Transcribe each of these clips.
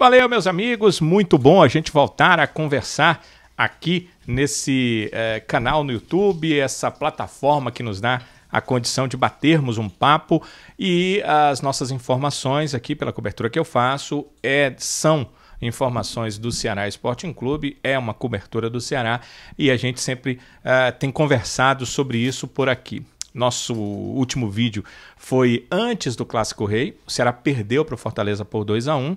Valeu, meus amigos. Muito bom a gente voltar a conversar aqui nesse eh, canal no YouTube, essa plataforma que nos dá a condição de batermos um papo e as nossas informações aqui pela cobertura que eu faço é, são informações do Ceará Sporting Clube, é uma cobertura do Ceará e a gente sempre eh, tem conversado sobre isso por aqui. Nosso último vídeo foi antes do Clássico Rei. O Ceará perdeu para o Fortaleza por 2 a 1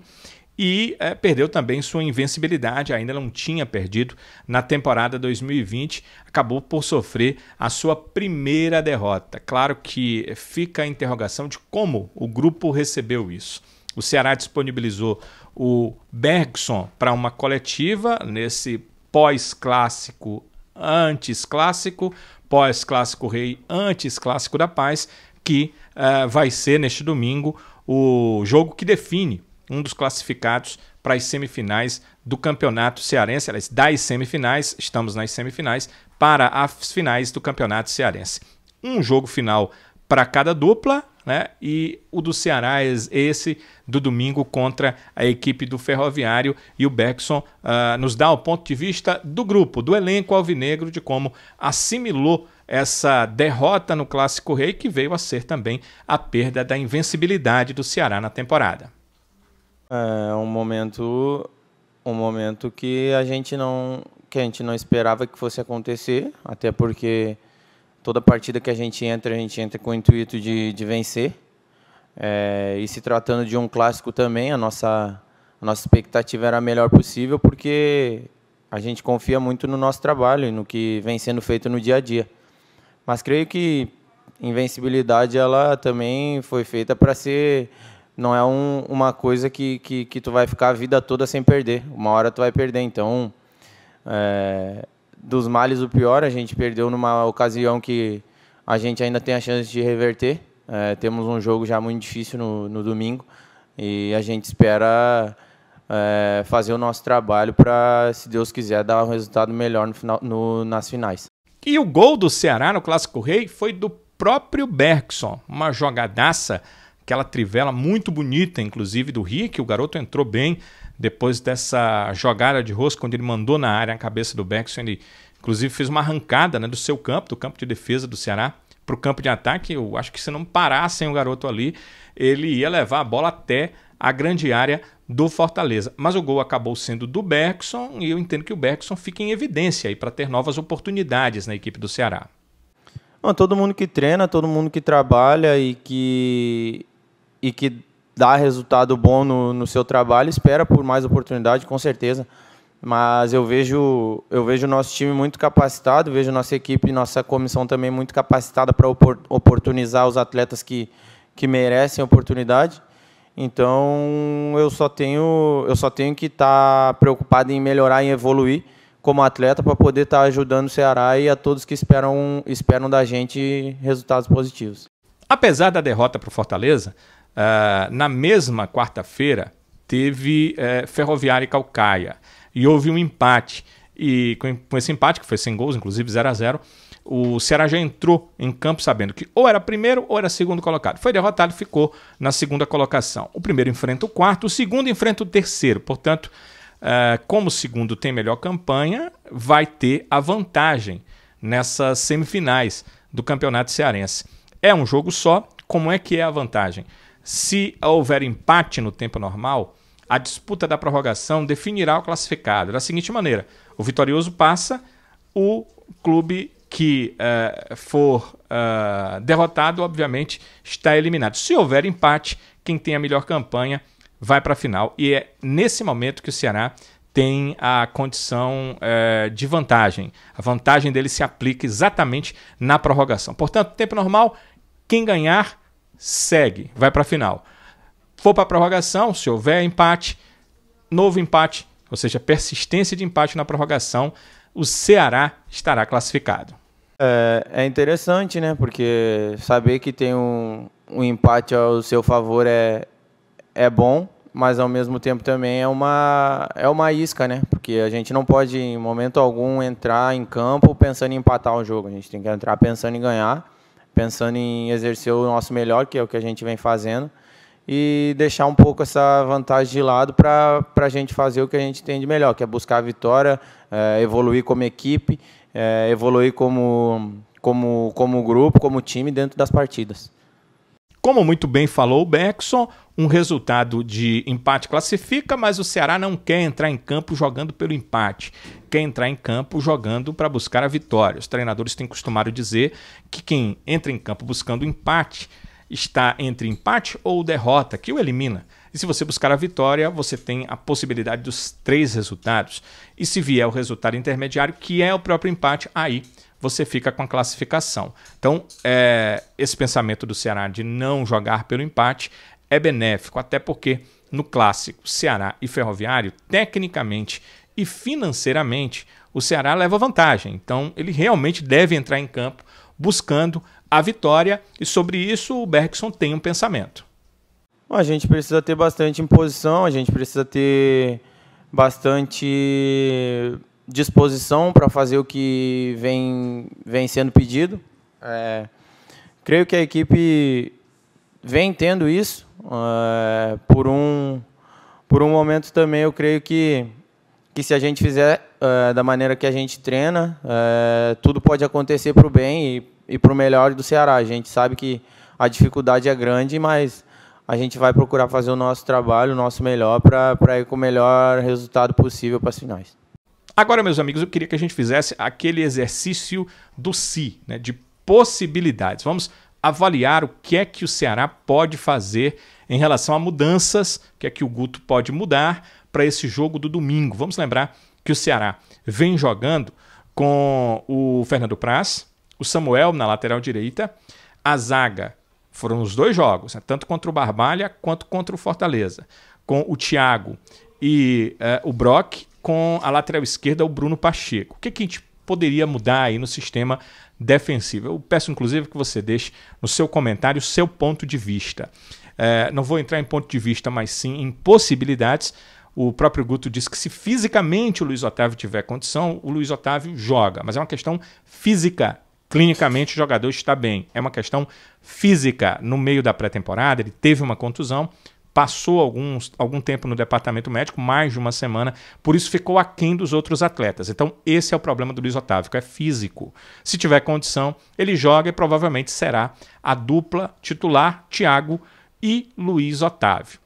e é, perdeu também sua invencibilidade, ainda não tinha perdido na temporada 2020, acabou por sofrer a sua primeira derrota. Claro que fica a interrogação de como o grupo recebeu isso. O Ceará disponibilizou o Bergson para uma coletiva nesse pós-clássico, antes-clássico, pós-clássico rei, antes-clássico da paz, que uh, vai ser neste domingo o jogo que define um dos classificados para as semifinais do Campeonato Cearense, aliás, das semifinais, estamos nas semifinais, para as finais do Campeonato Cearense. Um jogo final para cada dupla, né? E o do Ceará é esse do domingo contra a equipe do Ferroviário. E o Beckson uh, ah, nos dá o ponto de vista do grupo, do elenco alvinegro, de como assimilou essa derrota no Clássico Rei, que veio a ser também a perda da invencibilidade do Ceará na temporada. É um momento, um momento que a gente não, que a gente não esperava que fosse acontecer, até porque toda partida que a gente entra, a gente entra com o intuito de, de vencer. É, e se tratando de um clássico também, a nossa, a nossa expectativa era a melhor possível, porque a gente confia muito no nosso trabalho e no que vem sendo feito no dia a dia. Mas creio que invencibilidade ela também foi feita para ser não é um, uma coisa que, que, que, tu vai ficar a vida toda sem perder. Uma hora tu vai perder. Então, é, dos males o pior, a gente perdeu numa ocasião que a gente ainda tem a chance de reverter. É, temos um jogo já muito difícil no, no domingo e a gente espera é, fazer o nosso trabalho para, se Deus quiser, dar um resultado melhor no final, no, nas finais. E o gol do Ceará no Clássico Rei foi do próprio Bergson, uma jogadaça aquela trivela muito bonita, inclusive, do Rick. O garoto entrou bem depois dessa jogada de rosto, quando ele mandou na área a cabeça do Beckson. Ele, inclusive, fez uma arrancada né, do seu campo, do campo de defesa do Ceará, para o campo de ataque. Eu acho que se não parassem o garoto ali, ele ia levar a bola até a grande área do Fortaleza. Mas o gol acabou sendo do Bergson e eu entendo que o Bergson fica em evidência aí para ter novas oportunidades na equipe do Ceará. Bom, todo mundo que treina, todo mundo que trabalha e que e que dá resultado bom no, no seu trabalho, espera por mais oportunidade, com certeza. Mas eu vejo eu vejo nosso time muito capacitado, vejo nossa equipe, nossa comissão também muito capacitada para oportunizar os atletas que, que merecem oportunidade. Então eu só tenho eu só tenho que estar tá preocupado em melhorar, em evoluir como atleta para poder estar tá ajudando o Ceará e a todos que esperam esperam da gente resultados positivos. Apesar da derrota para o Fortaleza, Uh, na mesma quarta-feira, teve uh, Ferroviária e Calcaia. E houve um empate. E com, com esse empate, que foi sem gols, inclusive 0 a 0 o Ceará já entrou em campo sabendo que ou era primeiro ou era segundo colocado. Foi derrotado, e ficou na segunda colocação. O primeiro enfrenta o quarto, o segundo enfrenta o terceiro. Portanto, uh, como o segundo tem melhor campanha, vai ter a vantagem nessas semifinais do Campeonato Cearense. É um jogo só, como é que é a vantagem? Se houver empate no tempo normal, a disputa da prorrogação definirá o classificado. Da seguinte maneira: o vitorioso passa, o clube que uh, for uh, derrotado, obviamente, está eliminado. Se houver empate, quem tem a melhor campanha vai para a final. E é nesse momento que o Ceará tem a condição eh, de vantagem. A vantagem dele se aplica exatamente na prorrogação. Portanto, tempo normal, quem ganhar segue, vai para a final. For para a prorrogação, se houver empate, novo empate, ou seja, persistência de empate na prorrogação, o Ceará estará classificado. É, é interessante, né? Porque saber que tem um, um empate ao seu favor é, é bom, mas ao mesmo tempo também é uma, é uma isca, né? Porque a gente não pode, em momento algum, entrar em campo pensando em empatar o jogo. A gente tem que entrar pensando em ganhar pensando em exercer o nosso melhor, que é o que a gente vem fazendo, e deixar um pouco essa vantagem de lado para a gente fazer o que a gente tem de melhor, que é buscar a vitória, é, evoluir como equipe, é, evoluir como, como, como grupo, como time dentro das partidas. Como muito bem falou o Beckson, um resultado de empate classifica, mas o Ceará não quer entrar em campo jogando pelo empate. Quer entrar em campo jogando para buscar a vitória. Os treinadores têm costumado dizer que quem entra em campo buscando empate está entre empate ou derrota, que o elimina. E se você buscar a vitória, você tem a possibilidade dos três resultados. E se vier o resultado intermediário, que é o próprio empate, aí você fica com a classificação. Então, é, esse pensamento do Ceará de não jogar pelo empate é benéfico, até porque no clássico Ceará e Ferroviário, tecnicamente e financeiramente, o Ceará leva vantagem. Então, ele realmente deve entrar em campo buscando a vitória, e sobre isso o Bergson tem um pensamento. A gente precisa ter bastante imposição, a gente precisa ter bastante disposição para fazer o que vem, vem sendo pedido. É, creio que a equipe vem tendo isso. É, por, um, por um momento também eu creio que, que se a gente fizer é, da maneira que a gente treina, é, tudo pode acontecer para o bem e, e para o melhor do Ceará. A gente sabe que a dificuldade é grande, mas a gente vai procurar fazer o nosso trabalho, o nosso melhor, para ir com o melhor resultado possível para as finais. Agora, meus amigos, eu queria que a gente fizesse aquele exercício do si, né, de possibilidades. Vamos avaliar o que é que o Ceará pode fazer em relação a mudanças, o que é que o Guto pode mudar para esse jogo do domingo. Vamos lembrar que o Ceará vem jogando com o Fernando Praz, o Samuel na lateral direita, a zaga foram os dois jogos, né? tanto contra o Barbalha quanto contra o Fortaleza, com o Thiago e uh, o Brock com a lateral esquerda o Bruno Pacheco. O que, que a gente poderia mudar aí no sistema defensivo? Eu peço, inclusive, que você deixe no seu comentário o seu ponto de vista. É, não vou entrar em ponto de vista, mas sim em possibilidades. O próprio Guto diz que se fisicamente o Luiz Otávio tiver condição, o Luiz Otávio joga. Mas é uma questão física. Clinicamente o jogador está bem. É uma questão física. No meio da pré-temporada, ele teve uma contusão, passou alguns, algum tempo no departamento médico, mais de uma semana, por isso ficou aquém dos outros atletas. Então, esse é o problema do Luiz Otávio, que é físico. Se tiver condição, ele joga e provavelmente será a dupla titular Thiago e Luiz Otávio.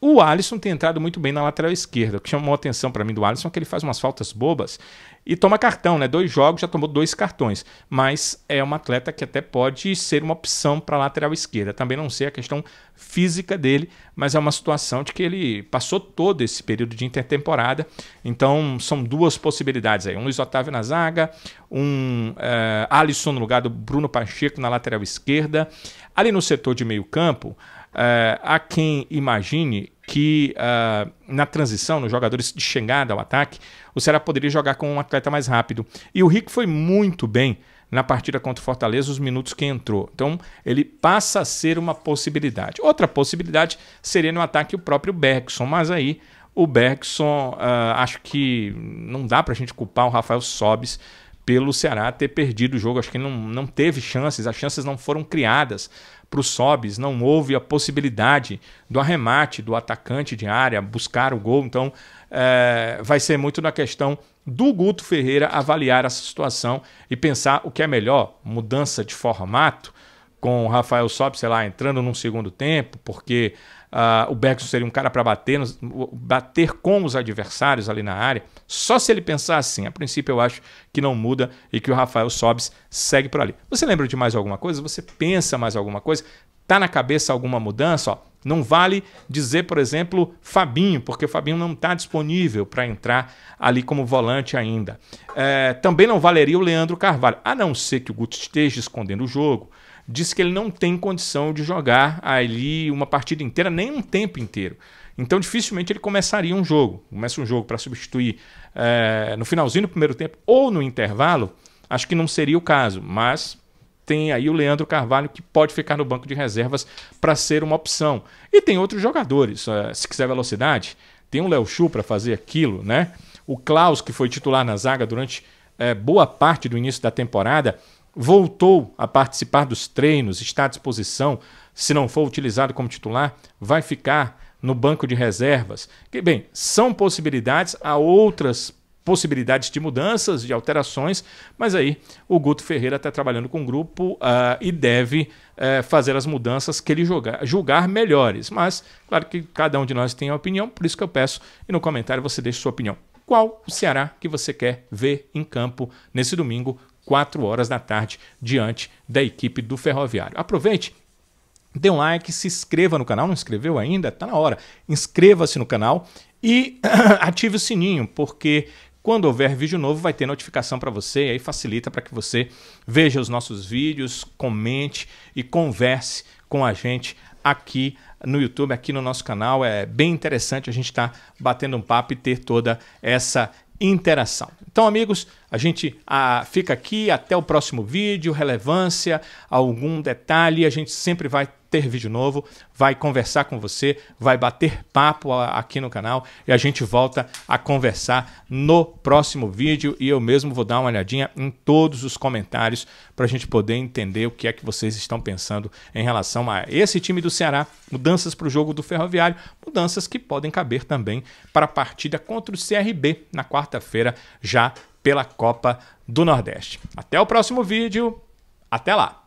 O Alisson tem entrado muito bem na lateral esquerda. O que chamou a atenção para mim do Alisson é que ele faz umas faltas bobas e toma cartão, né? Dois jogos, já tomou dois cartões. Mas é um atleta que até pode ser uma opção para lateral esquerda. Também não sei a questão física dele, mas é uma situação de que ele passou todo esse período de intertemporada. Então são duas possibilidades aí: um Luiz Otávio na zaga, um eh, Alisson no lugar do Bruno Pacheco na lateral esquerda. Ali no setor de meio-campo. Uh, há quem imagine que uh, na transição, nos jogadores de chegada ao ataque, o Ceará poderia jogar com um atleta mais rápido. E o Rick foi muito bem na partida contra o Fortaleza, os minutos que entrou. Então, ele passa a ser uma possibilidade. Outra possibilidade seria no ataque o próprio Bergson, mas aí o Bergson, uh, acho que não dá para a gente culpar o Rafael Sobis pelo Ceará ter perdido o jogo. Acho que não, não teve chances, as chances não foram criadas para os Sobis, não houve a possibilidade do arremate do atacante de área, buscar o gol. Então, é, vai ser muito na questão do Guto Ferreira avaliar essa situação e pensar o que é melhor: mudança de formato com o Rafael Sobe, sei lá, entrando num segundo tempo, porque Uh, o Bergson seria um cara para bater, bater com os adversários ali na área. Só se ele pensar assim. A princípio, eu acho que não muda e que o Rafael Sobes segue por ali. Você lembra de mais alguma coisa? Você pensa mais alguma coisa? Tá na cabeça alguma mudança? Ó, não vale dizer, por exemplo, Fabinho, porque o Fabinho não está disponível para entrar ali como volante ainda. É, também não valeria o Leandro Carvalho, a não ser que o Guto esteja escondendo o jogo, disse que ele não tem condição de jogar ali uma partida inteira, nem um tempo inteiro. Então dificilmente ele começaria um jogo. Começa um jogo para substituir é, no finalzinho do primeiro tempo ou no intervalo, acho que não seria o caso, mas tem aí o Leandro Carvalho que pode ficar no banco de reservas para ser uma opção. E tem outros jogadores, eh, se quiser velocidade, tem o Léo Chu para fazer aquilo, né? O Klaus, que foi titular na zaga durante é, boa parte do início da temporada, voltou a participar dos treinos, está à disposição, se não for utilizado como titular, vai ficar no banco de reservas. Que, bem, são possibilidades, há outras possibilidades de mudanças, de alterações, mas aí o Guto Ferreira está trabalhando com o grupo uh, e deve uh, fazer as mudanças que ele julgar, julgar melhores. Mas, claro que cada um de nós tem a opinião, por isso que eu peço e no comentário você deixe sua opinião. Qual o Ceará que você quer ver em campo nesse domingo 4 horas da tarde, diante da equipe do Ferroviário. Aproveite dê um like, se inscreva no canal, não inscreveu ainda? está na hora. Inscreva-se no canal e ative o sininho, porque quando houver vídeo novo vai ter notificação para você, e aí facilita para que você veja os nossos vídeos, comente e converse com a gente aqui no YouTube, aqui no nosso canal. É bem interessante a gente estar tá batendo um papo e ter toda essa interação. Então, amigos, a gente ah, fica aqui até o próximo vídeo, relevância, algum detalhe, a gente sempre vai ter vídeo novo, vai conversar com você, vai bater papo aqui no canal e a gente volta a conversar no próximo vídeo e eu mesmo vou dar uma olhadinha em todos os comentários para a gente poder entender o que é que vocês estão pensando em relação a esse time do Ceará, mudanças para o jogo do Ferroviário, mudanças que podem caber também para a partida contra o CRB na quarta-feira já pela Copa do Nordeste. Até o próximo vídeo, até lá!